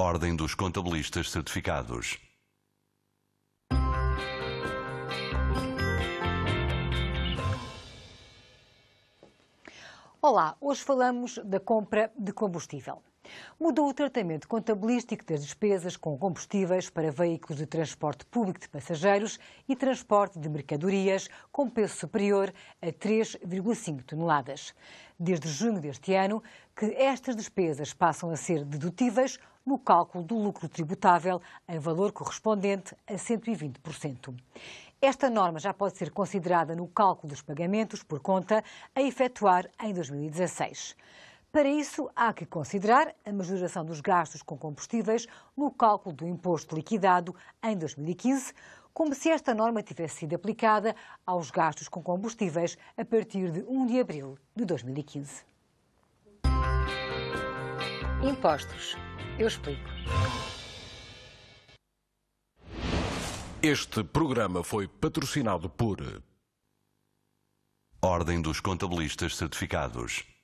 Ordem dos Contabilistas Certificados. Olá, hoje falamos da compra de combustível. Mudou o tratamento contabilístico das despesas com combustíveis para veículos de transporte público de passageiros e transporte de mercadorias com peso superior a 3,5 toneladas. Desde junho deste ano, que estas despesas passam a ser dedutíveis no cálculo do lucro tributável em valor correspondente a 120%. Esta norma já pode ser considerada no cálculo dos pagamentos por conta a efetuar em 2016. Para isso, há que considerar a majoração dos gastos com combustíveis no cálculo do imposto liquidado em 2015, como se esta norma tivesse sido aplicada aos gastos com combustíveis a partir de 1 de abril de 2015. Impostos. Eu explico. Este programa foi patrocinado por Ordem dos Contabilistas Certificados.